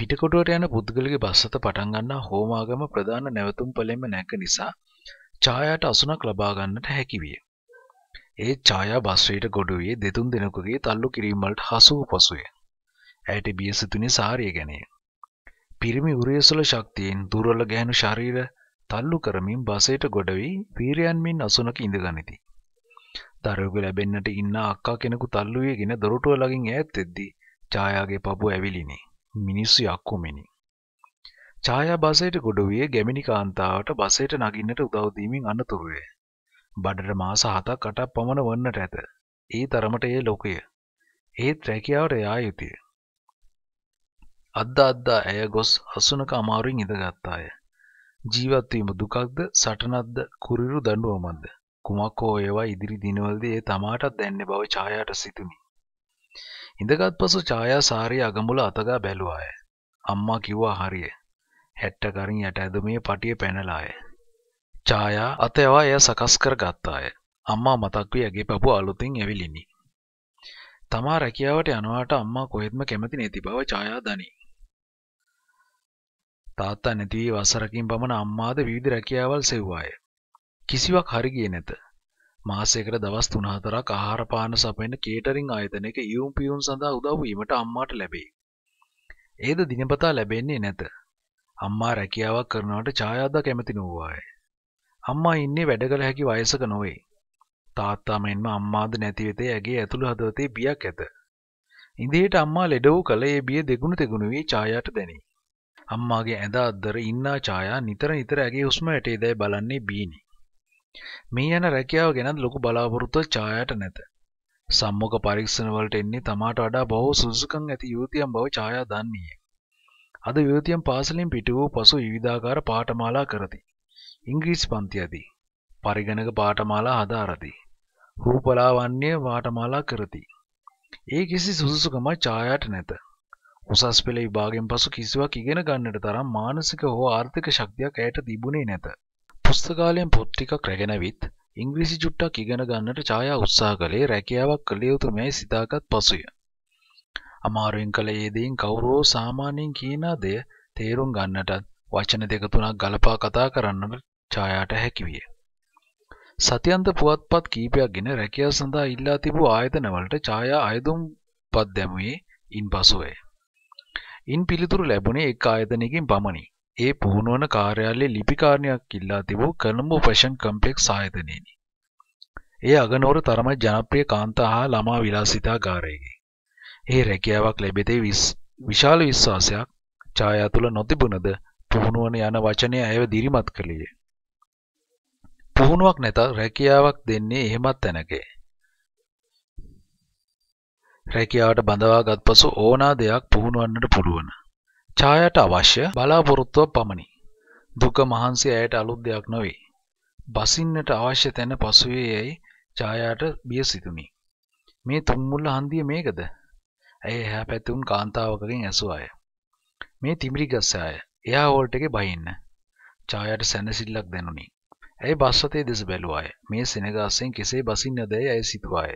පිටකොටුවට යන පුද්ගලගේ බස්සත පටන්ගන්නා හෝමාගම ප්‍රධාන නැවතුම් පලෙම නැක නිසා ඡායාට අසුනක් ලබාගන්නට හැකිවිය. ඒ ඡායා බස්වයට ගොඩුවේ දෙතුන් දෙනෙකුගේ තල්ලු කිරීමවලට හසු වූ පසුය. ඇයට බිය සිතුනේ සාරිය ගැනය. පිරිමි උරයසල ශක්තියෙන් දුර්වල ගැහැණු ශරීර තල්ලු කරමින් බසයට ගොඩ වී වීරයන්මින් අසුනක ඉඳගනිති. දරුවෙකු ලැබෙන්නට ඉන්න අක්කා කෙනෙකු තල්ලු වේගෙන දොරටුව ළඟින් ඈත් වෙද්දී ඡායාගේ පපුව ඇවිලිනේ. මිනිස්සු යක්කුමෙනි. ඡායා බසයට ගොඩ වූයේ ගැමිණි කාන්තාවට බසයට නගින්නට උදව් දීමෙන් අනතුරුවේ. බඩට මාස 7ක් 8ක් පමණ වන්නට ඇත. ඒ තරමට ඒ ලෝකය. ඒත් රැකියාවට යා යුතුය. අද්දා අද්දා ඇය ගොස් හසුනක අමාරුවෙන් ඉඳගත්තාය. ජීවත්වීම දුකක්ද සටනක්ද කුරිරු දඬුවමක්ද කුමක් හෝ ඒවා ඉදිරි දිනවලදී ඒ තමාටත් දැන්නේ බව ඡායාට සිතුනි. හිඳගත් පසු ඡායා සාරිය අගමුල අතගා බැලුවාය. අම්මා කිව්වා හරිය. හැට්ට කරින් යට ඇදුමේ පටිය පැනලාය. ඡායා අත එවා එය සකස් කර ගත්තාය. අම්මා මතක් වී ඇගේ පපුව අලුතින් එවිලිනි. තමා රැකියාවට යනවාට අම්මා කොහෙත්ම කැමති නැති බව ඡායා දනී. තාත්තා නැති වී වසරකින් පමණ අම්මාද විවිධ රැකියාවල් සෙව්වාය. කිසිවක් හරි ගියේ නැත. මාසයකට දවස් 3-4ක් ආහාර පාන සපයන කේටරින් ආයතනයක ඊයුම් පියුම් සඳහා උදව් වීමට අම්මාට ලැබේ. ඒද දිනපතා ලැබෙන්නේ නැත. අම්මා රැකියාවක් කරනවට ඡායාදා කැමති නොවුවාය. අම්මා ඉන්නේ වැඩ කළ හැකි වයසක නොවේ. තාත්තා මෙන්ම අම්මාද නැති වෙතේ ඇගේ ඇතුළු හදවතේ බියක් ඇත. ඉඳේට අම්මා ලෙඩ වූ කල ඒ බිය දෙගුණ තෙගුණ වී ඡායාට දැනේ. අම්මාගේ ඇඳ අද්දර ඉන්නා ඡායා නිතර නිතර ඇගේ හුස්ම ඇටේ දැයි බලන්නේ බීනි. මේ යන රැකියාව ගැනත් ලොකු බලාපොරොත්තුවක් ඡායාට නැත. සම්මුඛ පරීක්ෂණ වලට එන්නේ තමාට වඩා බොහෝ සුසුකම් ඇති යුවතියන් බව ඡායා දන්නේය. අද යුවතියන් පාසලෙන් පිට වූ පසු විවිධාකාර පාඨමාලා කරති. ඉංග්‍රීසි පන්තියදී පරිගණක පාඨමාලා හදාරති. රූපලාවන්‍ය පාඨමාලා කරති. ඒ කිසි සුසුකමක් ඡායාට නැත. උසස් පෙළ විභාගයෙන් පසු කිසිවක් ඉගෙන ගන්නට තරම් මානසික හෝ ආර්ථික ශක්තියක් ඇයට තිබුණේ නැත. පුස්තකාලයෙන් පොත් ටිකක් රැගෙනවිත් ඉංග්‍රීසි ජුට්ටක් ඉගෙන ගන්නට ඡායා උත්සාහ කළේ රැකියාවක් කළ යුතු මෙයි සිතාගත් පසුය. අමාරුවෙන් කළ ඒ දෙයින් කවුරෝ සාමාන්‍යයෙන් කියන දෙය තේරුම් ගන්නටත් වචන දෙක තුනක් ගලපා කතා කරන්නට ඡායාට හැකිවිය. සතියන්ත පුවත්පත් කීපයක් ගෙන රැකියාව සඳහා ඉල්ලා තිබූ ආයතනවලට ඡායා අයදුම්පත් දැමුවේ ඉන්පසුවේ. ඉන් පිළිතුරු ලැබුණේ එක් ආයතනයකින් පමණි. ඒ පුහුණුවන කාර්යාලයේ ලිපිකාරණයක් ඉල්ලා තිබූ කොළඹ ෆැෂන් කොම්ප්ලෙක්ස් ආයතනයෙනි. ඒ අගනුවර තරම ජනප්‍රිය කාන්තා හා ළමා විලාසිතාගාරයකි. ඒ රැකියාවක් ලැබෙතේ විශාල විශ්වාසයක් ඡායා තුල නොතිබුණද පුහුණුවන යන වචනය ඇයව දිරිමත් කළේය. පුහුණුවක් නැත රැකියාවක් දෙන්නේ එහෙමත් තැනකේ. රැකියාවට බඳවාගත් පසු ඕනා දෙයක් පුහුණුවන්නට පුළුවන්. ඡායාට අවශ්‍ය බලාපොරොත්තුවක් පමණි. දුක මහන්සි ඇයට අලුත් දෙයක් නොවේ. බසින්නට අවශ්‍ය තැන පසුවේ යැයි ඡායාට බිය සිතුණි. මේ තුම්මුල්ල හන්දිය මේකද? ඇය එහා පැතුම් කාන්තාවකගෙන් ඇසුවාය. මේ තිමිරි ගස්ස අය. එයා වෝල්ට් එකේ බහින්න. ඡායාට සැනසෙල්ලක් දැනුනි. ඇය බස් රථයේ දෙස බැලුවාය. මේ සෙනගාසෙන් කෙසේ බසින්නද ඇය සිතුවාය.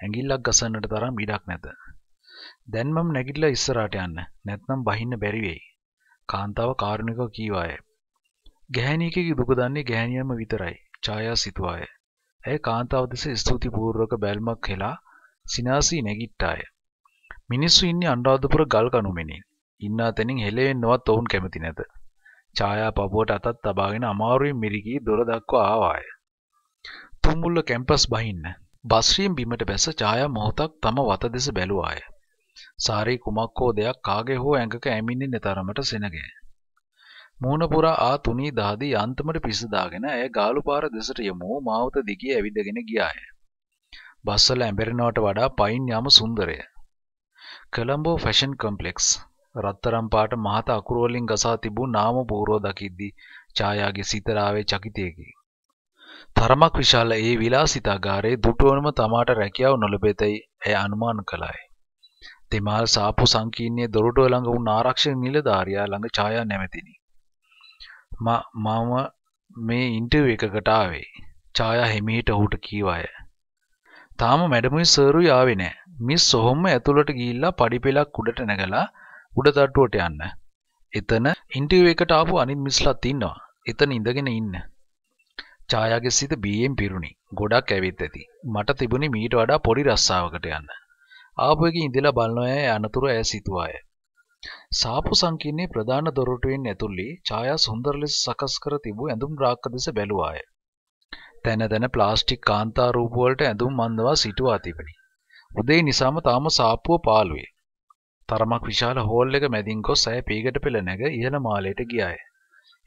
ඇඟිල්ලක් ගසන්නට තරම් ඉඩක් නැත. දැන් මම නැගිටලා ඉස්සරහට යන්න. නැත්නම් බහින්න බැරි වෙයි. කාන්තාව කාරුණිකව කීවාය. ගැහණියකගේ දුක දන්නේ ගැහණියම විතරයි. ඡායා සිතුවාය. ඇය කාන්තාව දෙස ස්තුතිපූර්වක බැල්මක් හෙලා සිනාසී නැගිට්ටාය. මිනිස්සු ඉන්නේ අනුරාධපුර ගල් කණුමෙනින්. ඉන්නා තැනින් හෙලෙන්නවත් ඔවුන් කැමති නැත. ඡායා පපුවට අතත් තබාගෙන අමාරුවෙන් මිරිකී දොර දක්වා ආවාය. තුම්මුල්ල කැම්පස් බහින්න. බස්රියෙන් බිමට බැස ඡායා මොහොතක් තම වත දෙස බැලුවාය. සාරී කුමක් හෝ දෙයක් කාගේ හෝ ඇඟක ඇමින්නේ නැතරමට සෙනගේ. මූණ පුරා ආ තුනී දාදී අන්තිමට පිසදාගෙන ඇය ගාලු පාර දෙසට යමු මාවත දිගේ ඇවිදගෙන ගියාය. බස්වල ඇඹරෙනවට වඩා පයින් යාම සුන්දරය. කොලම්බෝ ෆැෂන් කොම්ප්ලෙක්ස් රත්තරම් පාට මහත අකුරු වලින් ගසා තිබූ නාම පූර්ව දකිද්දී ඡායාගේ සිතරාවේ චකිතයකි. තරමක් විශාල ඒ විලාසිතාගාරයේ දුටුවනම තමාට රැකියාව නොලබෙතයි ඇය අනුමාන කළාය. තෙමාල් සාපු සංකීර්ණයේ දොරටුව ළඟ වුණ ආරක්ෂක නිලධාරියා ළඟ ඡායා නැවතිනි. මම මේ ඉන්ටර්විව් එකකට ආවේ. ඡායා හිමීට ඔහුට කීවාය. තාම මැඩමුයි සර්ුයි ආවේ නෑ. මිස් සොහොම්ම ඇතුළට ගිහිල්ලා පඩිපෙලක් උඩට නැගලා උඩ තට්ටුවට යන්න. එතන ඉන්ටර්විව් එකට ආපු අනිත් මිස්ලාත් ඉන්නවා. එතන ඉඳගෙන ඉන්න. ඡායාගේ සිත බියෙන් පිරුණි. ගොඩක් ඇවිත් ඇති. මට තිබුණේ මීට වඩා පොඩි රස්සාවකට යන්න. ආපු එකේ ඉඳලා බලනවා ඇය අනතුරු ඇය සිටුවාය. සාපු සංකීර්ණයේ ප්‍රධාන දොරටුවෙන් ඇතුළේ ඡායා සුන්දර ලෙස සකස් කර තිබූ ඇඳුම් රාක්ක දෙස බැලුවාය. තැන තැන ප්ලාස්ටික් කාන්තා රූප වලට ඇඳුම් මන්දවා සිටුවා තිබුණි. උදේ නිසාම තාම සාප්පුව පාළුවේ. තරමක් විශාල හෝල් එක මැදින් ගොස් ඇය පීගට පෙළ නැග ඉහළ මාලයට ගියාය.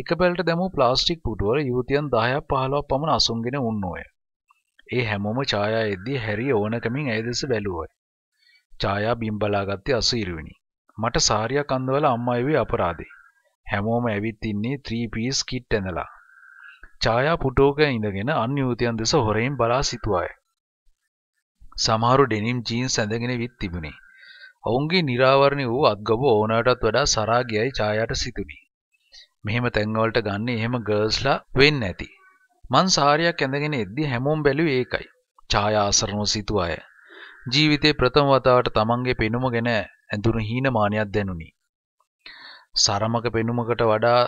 එක පැලට දැමූ ප්ලාස්ටික් පුටුවල යුවතියන් 10ක් 15ක් පමණ අසුන්ගෙන උන්නෝය. ඒ හැමෝම ඡායා එද්දී හැරි ඕනකමින් ඇය දෙස බැලුවෝය. ඡායා බිම් බලාගත්තේ 80 වෙනි. මට සාරියක් අඳවලා අම්මා එවි අපරාදේ. හැමෝම ඇවිත් ඉන්නේ 3 piece kit ඇඳලා. ඡායා පුටෝක ඉඳගෙන අන්‍යෝතයන් දෙස හොරෙන් බලා සිටුවාය. සමහරු ඩෙනිම් ජීන්ස් ඇඳගෙන විත් තිබුණේ. ඔවුන්ගේ නිරාවරණය වූ අත්ගබ ඕනටත් වඩා සරාගියයි ඡායාට සිතුනි. මෙහෙම තැන්වලට ගන්න එහෙම ගර්ල්ස්ලා වෙන්න ඇති. මං සාරියක් ඇඳගෙන එද්දි හැමෝම බැලුවේ ඒකයි. ඡායා අසරණව සිටුවාය. ජීවිතේ ප්‍රථම වතාවට තමන්ගේ පෙනුම ගැන ඇඳුණු හීනමානයක් දැනුනි. සරමක පෙනුමකට වඩා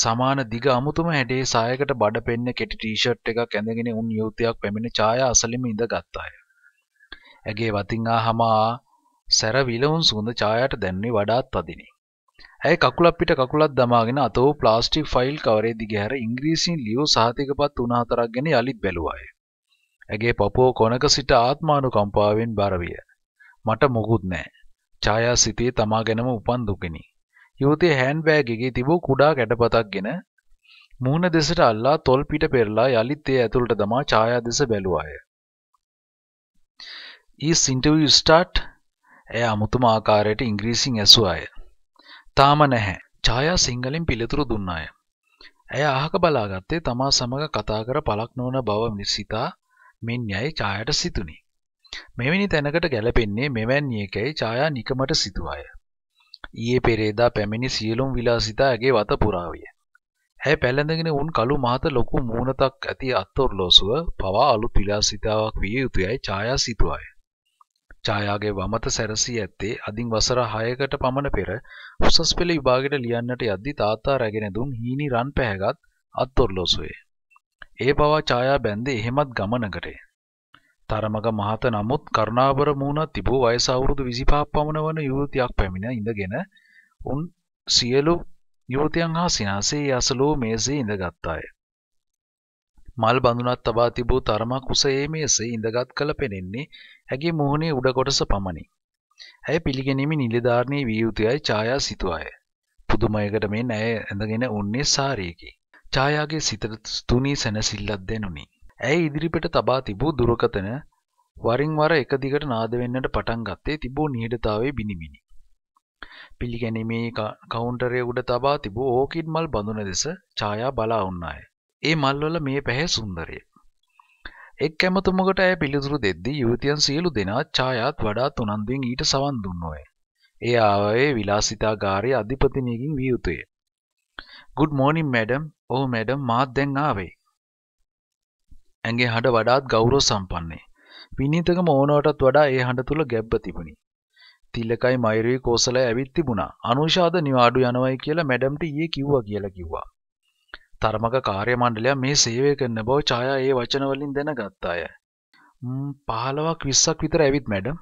සමාන දිග අමුතුම හැඩේ සායකට බඩ පෙන්න කෙටි ටී-ෂර්ට් එකක් ඇඳගෙන උන් යුවතියක් පැමිණ ඡායා අසලෙම ඉඳගත්තාය. ඇගේ වතින් ආහමා සැර විලවුන් සුඳ ඡායාට දැන්නේ වඩාත් පදිනි. ඇය කකුලක් පිට කකුලක් දමාගෙන අතෝ ප්ලාස්ටික් ෆයිල් කවරේ දිගහැර ඉංග්‍රීසියෙන් ලියූ සහතිකපත් 3-4ක් ගැන යලිත් බැලුවාය. ඇගේ පපුව කොනක සිට ආත්මානුකම්පාවෙන් බරවිය. මට මොකුත් නෑ. ඡායා සිතේ තමා ගැනම උපන් දුකිනි. යුවතිය හෑන්ඩ්බෑග් එකේ තිබූ කුඩා කැටපතක්ගෙන මූණ දෙසට අල්ලා තොල් පිට පෙරලා යලිත් ඒ ඇතුළට දමා ඡායා දෙස බැලුවාය. "Is interview start?" එය අමුතුම ආකාරයට ඉංග්‍රීසියෙන් ඇසුවාය. තාම නැහැ. ඡායා සිංහලෙන් පිළිතුරු දුන්නාය. ඇය අහක බලාගත්තේ තමා සමග කතා කර පළක් නොවන බව සිතා මෙන් යයි ඡායට සිතුනි. මෙවැනි තැනකට ගැලපෙන්නේ මෙවැනි එකයි ඡායා නිකමට සිතුවාය. ඊයේ පෙරේදා පැමිණි සියලුම විලාසිතා ඇගේ වත පුරාවිය. ඇය පැලඳගෙන උන් කළු මහත ලොකු මූණතක් ඇති අත්ොරලෝසුව පවා අලුත් විලාසිතාවක් විය යුතුයයි ඡායා සිතුවාය. ඡායාගේ වමත සැරසී ඇත්තේ අදින් වසර 6කට පමණ පෙර උසස් පෙළ විභාගයට ලියන්නට යද්දී තාත්තා රැගෙන දුන් හීනි රන් පැහැගත් අත්ොරලෝසුවේ. ඒ පවා ඡායා බැන්දේ එහෙමත් ගමනකටය. තරමක මහත නමුත් කරුණාබර මූණ තිබූ වයස අවුරුදු 25ක් පමණ වන යුවතියක් පැමිණ ඉඳගෙන උන් සියලු යුවතියන් හා සිනාසේ යසලෝ මේසේ ඉඳගත්තාය. මල් බඳුනක් තබා තිබූ තරමක් උස ඒ මේසේ ඉඳගත් කල පෙනෙන්නේ ඇගේ මුහුණේ උඩ කොටස පමණි. ඇය පිළිගැනීමේ නිලධාරණී විය යුතුයයි ඡායා සිතුවාය. පුදුමයකට මෙන් ඇය ඇඳගෙන උන්නේ සාරියකි. ඡායාගේ සිතට ස්තුනි සැනසිල්ලක් දෙනුනි. ඇය ඉදිරිපිට තබා තිබූ දුරකතන වරින් වර එක දිගට නාද වෙන්නට පටන් ගත්තේ තිබූ නිහඬතාවයේ බිනිබිනි. පිළිගැනීමේ කවුන්ටරය උඩ තබා තිබූ ඕකිඩ් මල් බඳුන දෙස ඡායා බලා වුණාය. ඒ මල්වල මේ පැහැ සුන්දරය. එක් කැමතුමකට ඇය පිළිතුරු දෙද්දී යුවතියන් සියලු දෙනා ඡායාත් වඩාත් උනන්දුවෙන් ඊට සවන් දුන්නෝය. ඒ ආවේ විලාසිතාගාරයේ අධිපතිනියකින් විය යුතුය. "Good morning madam," ඔව් මැඩම් මාත් දැන් ආවේ. ඇඟේ හඬ වඩාත් ගෞරව සම්පන්නයි. විනීතකම ඕනවටත් වඩා ඒ හඬ තුල ගැබ්බ තිබුණි. තිලකයි මයුරී කෝසලයි ඇවිත් තිබුණා. අනුෂාද නිවාඩු යනවයි කියලා මැඩම්ට ඊයේ කිව්වා කියලා කිව්වා. තරමක කාර්ය මණ්ඩලයක් මේ සේවය කරන බව ඡායා ඒ වචන වලින් දැනගත්තාය. පහලවක් විස්සක් විතර ඇවිත් මැඩම්.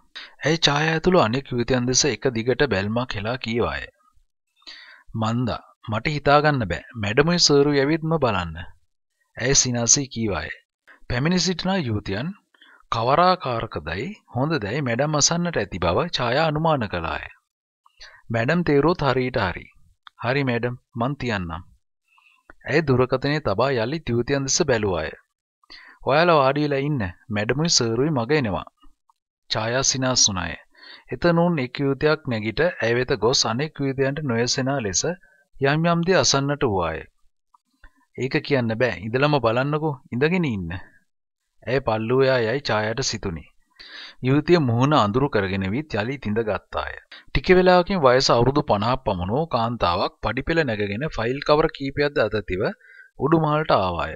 ඇයි ඡායා ඇතුළු අනෙක් යුවතියන් දෙස එක දිගට බැල්මක් හෙලා කීවාය. මන්දා මට හිතාගන්න බෑ මැඩමයි සරු ඇවිත්ම බලන්න ඇය සිනාසී කීවාය පැමිණි සිටිනා යුතියන් කවරාකාරකදයි හොඳ දැයි මැඩම් අසන්නට ඇති බව ඡායා අනුමාන කළාය මැඩම් තේරුවොත් හරියට හරි හරි මැඩම් මං තියන්නම් ඇය දුරකතනේ තබා යලි තියුතියන් දෙස බැලුවාය ඔයාලා වාඩිලා ඉන්න මැඩමුයි සරුයි මග එනවා ඡායා සිනාසුනාය එතනූන් එක් යුතියක් නැගිට ඇය වෙත ගොස් අනෙක් යුතියන්ට නොයසෙනා ලෙස යම් යම් දේ අසන්නට වූවාය. ඒක කියන්න බෑ ඉඳලම බලන්නකෝ ඉඳගෙන ඉන්න. ඇය පල්ලුවයා යයි ඡායාට සිතුනි. යුවතිය මුහුණ අඳුරු කරගෙන වී යලි තිඳ ගත්තාය. ටික වේලාවකින් වයස අවුරුදු 50ක් පමණ වූ කාන්තාවක් පඩිපෙළ නැගගෙන ෆයිල් කවර කීපයක්ද අතතිව උඩුමහලට ආවාය.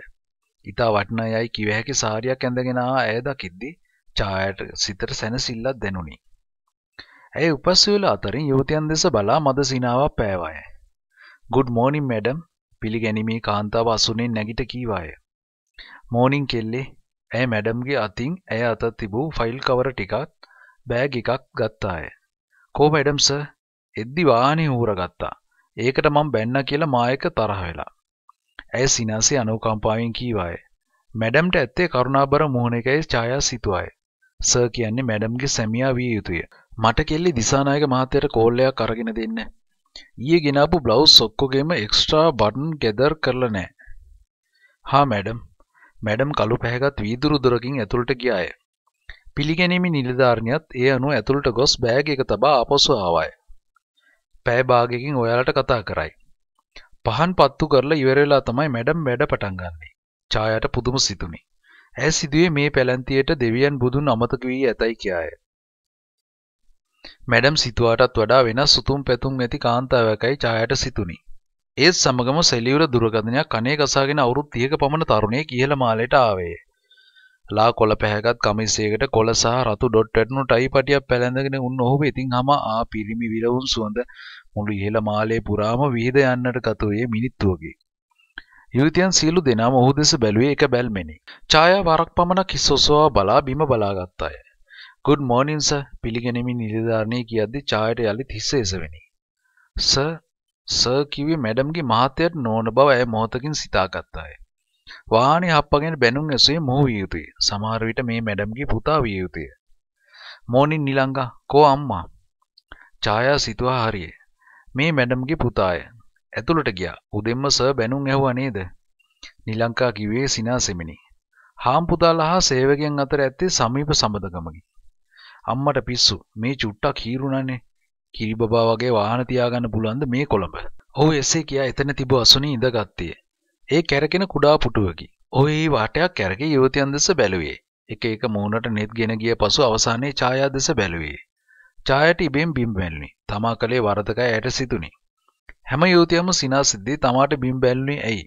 ඊට වටනා යයි කිව හැකි සාරියක් ඇඳගෙන ආ ඇය දකිද්දී ඡායාට සිතට සැනසෙල්ලක් දැනුනි. ඇය උපස්සුවල අතරින් යුවතියන් දෙස බලා මද සිනාවක් පෑවාය. ගුඩ් මෝනිින් මැඩම් පිළිගැනීමේ කාන්තාව අසුනෙන් නැගිට කීවාය. මෝනිින් කෙල්ලේ ඇය මැඩම්ගේ අතින් ඇය අතත් තිබූ ෆයිල් කවර ටිකත් බෑග එකක් ගත්තාය. කෝ මැඩම්ස එද්දි වානේ හූරගත්තා. ඒකට මං බැන්න කියලා මායක තරහ වෙලා. ඇය සිනාසේ අනුකම්පාවෙන් කීවාය. මැඩම්ට ඇත්තේ කරුණාබර මුහුණ එකයි ඡායා සිතුවාය. සර් කියන්නේ මැඩම්ගේ සැමියා විය යුතුය. මට කෙල්ලි දිසානායක මහත්තයට කෝල්ලයක් අරගෙන දෙන්න ඊයේ ගෙනාපු බ්ලවුස් ඔක්කොගෙම එක්ස්ට්‍රා බටන් ගෙදර් කරලා නෑ. හා මැඩම්. මැඩම් කළු පැහැගත් වීදුරු දොරකින් ඇතුළට ගියාය. පිළිගැනීමේ නිලධාරිනියත් ඒ අනුව ඇතුළට ගොස් බෑග් එක තබා ආපසු ආවාය. පැය භාගයකින් ඔයාලට කතා කරයි. පහන් පත්තු කරලා ඉවර වෙලා තමයි මැඩම් වැඩ පටන් ගන්නෙ. ඡායාට පුදුම සිතුනි. ඇය සිදුවේ මේ පැලැන්තියට දෙවියන් බුදුන් අමතක වී ඇතයි කියාය. මැඩම් සිතුවාටත් වඩා වෙනස් සුතුම් පැතුම් නැති කාන්තාවකයි ඡායාට සිතුනි. ඒත් සමගම සෙලියුර දුරකථනයක් කනේ ගසාගෙන අවුරුදු 30ක පමණ තරුණයෙක් ඉහළ මාලයට ආවේ. ලා කොළ පැහැගත් කමිසයකට කොළ සහ රතු ඩොට් වැටුණු ටයි පටියක් පැලඳගෙන උන් ඔහු වෙතින් හම ආ පිරිමි විලවුන් සුවඳ මුළු ඉහළ මාලේ පුරාම විහිද යන්නට ගත වූයේ මිනිත්තුවකි. යුවතියන් සියලු දෙනාම ඔහු දෙස බැලුවේ එක බැල්මෙනි. ඡායා වරක් පමණක් හිස් ඔසවා බලා බිම බලාගත් අය. ගුඩ් මෝනින්ස පිළිගැනමින් නිලධාරණය කියද්දි චායට යළිත් හිස්ස එසවෙනි. ස ස කිවි මැඩම්ගේ මහත්තයට නෝන බව ඇය මොහොතකින් සිතාගත්තාය. වාහනය හප්පගෙන බැනුම් ඇසේ මොහු විය යුතුය. සමහර විට මේ මැඩම්ගේ පුතා විය යුතුය. මෝනින් නිලංගා කෝ අම්මා. ඡායා සිතුවා හරිය. මේ මැඩම්ගේ පුතාය. ඇතුළට ගියා. උදෙන්ම සර් බැනුම් ඇහුවා නේද? නිලංකා කිව්වේ සිනාසෙමිනි. හාම් පුතාලා හා සේවකයන් අතර ඇත්තේ සමීප සම්බන්ධකමකි. අම්මට පිස්සු මේ චුට්ටක් හීරුණනේ කිරිබබා වගේ වාහන තියාගන්න පුළුවන්ද මේ කොළඹ ඔහු එසේ කියා එතන තිබූ අසුනි ඉඳගත්තේ ඒ කැරකෙන කුඩා පුටුවකි ඔහු ඒ වාටයක් කැරකී යුවතියන් දෙස බැලුවේ එක එක මූණට නෙත් ගෙන ගිය පසු අවසානයේ ඡායා දෙස බැලුවේ ඡායාට ඉබෙන් බිම් බැලුනි තමා කලේ වරදකයි ඇයට සිතුනි හැම යුවතියම සිනාසිද්දී තමාට බිම් බැලුනි ඇයි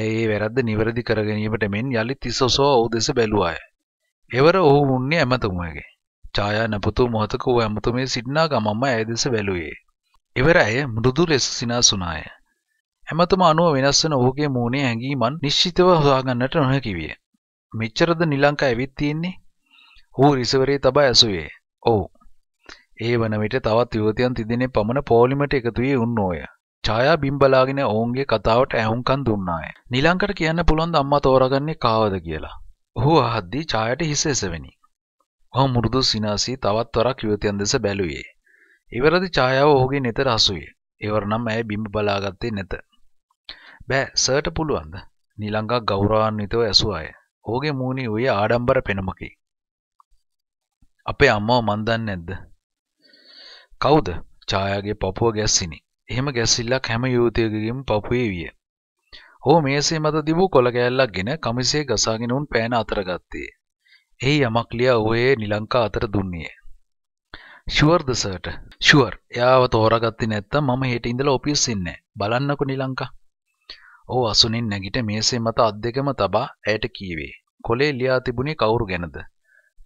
ඇය ඒ වැරද්ද නිවැරදි කර ගැනීමට මෙන් යලි තිසසෝ ඔහු දෙස බැලුවාය එවර ඔහු වුන්නේ ඇමතුමගේ ඡායා නැපතුූ මොහතක වූ ඇමතුමේ සිටිනා ගමම්ම ඇය දෙස බැලුවේ. එවර ඇය මෘදු ලෙස සිනාසුනාය. ඇමතුම අනුව වෙනස් වන ඔහුගේ මූුණේ හැඟීමන් නිශ්චිතව හොයාගන්නට නොහැකි විය. මෙච්චරද නිලංකා ඇවිත් තියෙන්නේ? ඔහු රිසවරේ තබා ඇසුවේ. ඔව්. ඒ වන විට තවත් යුවතියන් තිදෙනේ පමණ පෝලිමට එකතු වී උන්නෝය. ඡායා බිම්බලාගෙන ඔවුන්ගේ කතාවට ඇහුම්කන් දුන්නාය. නිලංකට කියන්න පුළුවන් අම්මා තෝරාගන්නේ කාවද කියලා. ඔහු අහද්දී ඡායට හිස එසවෙනි. මම මුරුදු සිනාසී තවත් වරක් යුවතියන් දෙස බැලුවේ. ඉවරදි ඡායාව ඔහුගේ නෙතට හසුයේ. ඒවරනම් ඇය බිම්බ බලාගත්තේ නැත. බෑ සර්ට පුළුවන්ද? නිලංගා ගෞරවාන්විතව ඇසුව අය. ඔහුගේ මූණේ උයේ ආඩම්බර පෙනුමකි. අපේ අම්මව මන් දන්නේ නැද්ද? කවුද? ඡායාගේ පපුව ගැස්සිනි. එහෙම ගැස්සිල්ලක් හැම යුවතියකගේම පපුවේ විය. ඔහු මේසේ මත තිබූ කොළ කෑල්ලක් ගෙන කමිසයේ ගසාගෙන උන් පෑන අතර ගත්තේ. එහි යමක් ලියා ඔයේ නිලංකා අතර දුන්නේ. ෂුවර්ද සර්ට ෂුවර් එයාව තෝරගත්තේ නැත්තම් මම හෙට ඉඳලා ඔෆිස් ඉන්නේ. බලන්නකො නිලංකා. ඔහු අසුනින් නැගිට මේසේ මත අත් දෙකම තබා ඇයට කීවේ. කොලේ ලියා තිබුණේ කවුරු ගැනද?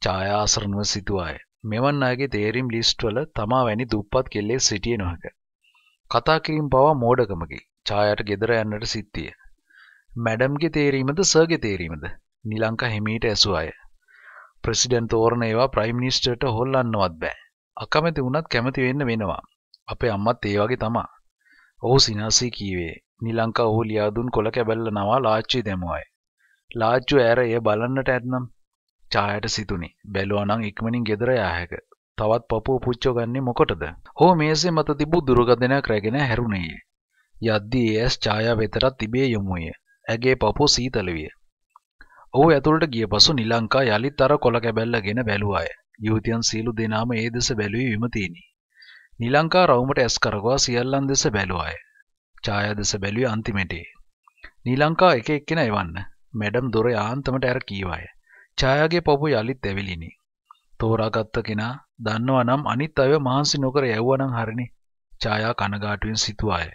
ඡායාසරණව සිටුවාය. මෙවන් අයගේ තේරීම් ලිස්ට් වල තමා වැනි දුප්පත් කෙල්ලෙක් සිටියේ නොහැක. කතා කිරීම පවා මෝඩකමකි. ඡායාට ගෙදර යන්නට සිටියේ. මැඩම්ගේ තේරීමද සර්ගේ තේරීමද? නිලංක හිමීට ඇසුවාය. ප්‍රෙසිඩන්ට් තෝරන ඒවා ප්‍රයිම් මිනිස්ටර්ට හොල්ලන්නවත් බෑ. අකමැති වුණත් කැමති වෙන්න වෙනවා. අපේ අම්මත් ඒ වගේ තමා. ඔහු සිනාසී කීවේ. නිලංකා ඔහු ලියා දුන් කොළ කැබැල්ල නවා ලාච්චි දැමුවයි. ලාච්චු ඇර එය බලන්නට ඇතනම් ඡායට සිතුනි. බැලුවා නම් ඉක්මනින් ගෙදර යා හැක. තවත් පපුව පුච්චෝ ගන්නේ මොකටද? හෝ මේසේ මත තිබූ දුර්ගන්ධයක් රැගෙන හැරුණේය. යද්දී ඇස් ඡායා වෙතරත් තිබේ යොමුය. ඇගේ පපුව සීතල විය. ඔහු ඇතුළට ගිය පසු නිලංකා යළිත් අර කොළ කැබැල්ල ගෙන බැලුවාය. යුවතියන් සියලු දෙනාම ඒ දෙස බැලුවේ විමතිනි. නිලංකා රවුමට ඇස් කරගවා සියල්ලන් දෙස බැලුවාය. ඡායා දෙස බැලුවේ අන්තිමේදී. නිලංකා එක එක්කෙනා එවන්න. මැඩම් දොර යාන්තමට ඇර කීවාය. ඡායාගේ පපු යලිත් ඇවිලිනි. තෝරාගත්ත කෙනා දන්නවා නම් අනිත් අයව මහන්සි නොකර යැව්වනම් හරිනේ. ඡායා කනගාටුවෙන් සිතුවාය.